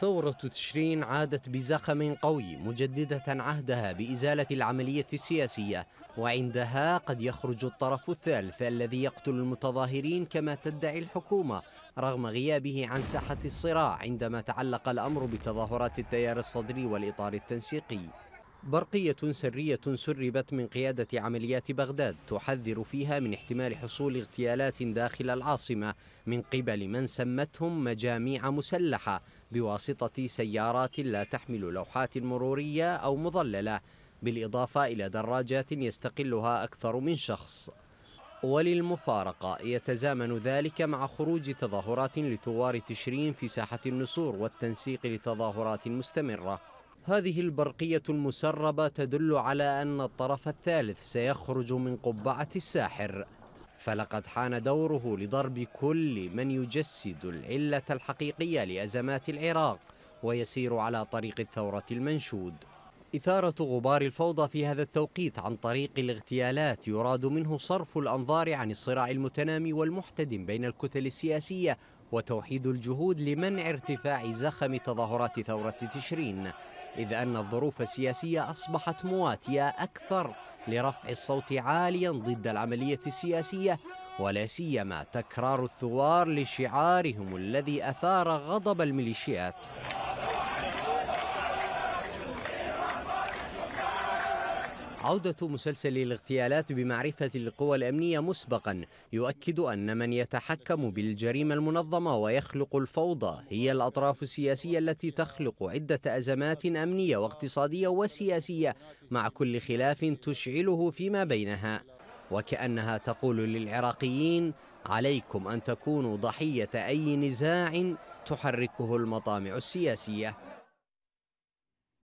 ثورة تشرين عادت بزخم قوي مجددة عهدها بإزالة العملية السياسية وعندها قد يخرج الطرف الثالث الذي يقتل المتظاهرين كما تدعي الحكومة رغم غيابه عن ساحة الصراع عندما تعلق الأمر بتظاهرات التيار الصدري والإطار التنسيقي برقية سرية سربت من قيادة عمليات بغداد تحذر فيها من احتمال حصول اغتيالات داخل العاصمة من قبل من سمتهم مجاميع مسلحة بواسطة سيارات لا تحمل لوحات مرورية أو مظللة بالإضافة إلى دراجات يستقلها أكثر من شخص وللمفارقة يتزامن ذلك مع خروج تظاهرات لثوار تشرين في ساحة النسور والتنسيق لتظاهرات مستمرة هذه البرقية المسربة تدل على أن الطرف الثالث سيخرج من قبعة الساحر فلقد حان دوره لضرب كل من يجسد العلة الحقيقية لأزمات العراق ويسير على طريق الثورة المنشود إثارة غبار الفوضى في هذا التوقيت عن طريق الاغتيالات يراد منه صرف الأنظار عن الصراع المتنامي والمحتدم بين الكتل السياسية وتوحيد الجهود لمنع ارتفاع زخم تظاهرات ثورة تشرين إذ أن الظروف السياسية أصبحت مواتية أكثر لرفع الصوت عاليا ضد العملية السياسية ولا سيما تكرار الثوار لشعارهم الذي أثار غضب الميليشيات عودة مسلسل الاغتيالات بمعرفة القوى الأمنية مسبقا يؤكد أن من يتحكم بالجريمة المنظمة ويخلق الفوضى هي الأطراف السياسية التي تخلق عدة أزمات أمنية واقتصادية وسياسية مع كل خلاف تشعله فيما بينها وكأنها تقول للعراقيين عليكم أن تكونوا ضحية أي نزاع تحركه المطامع السياسية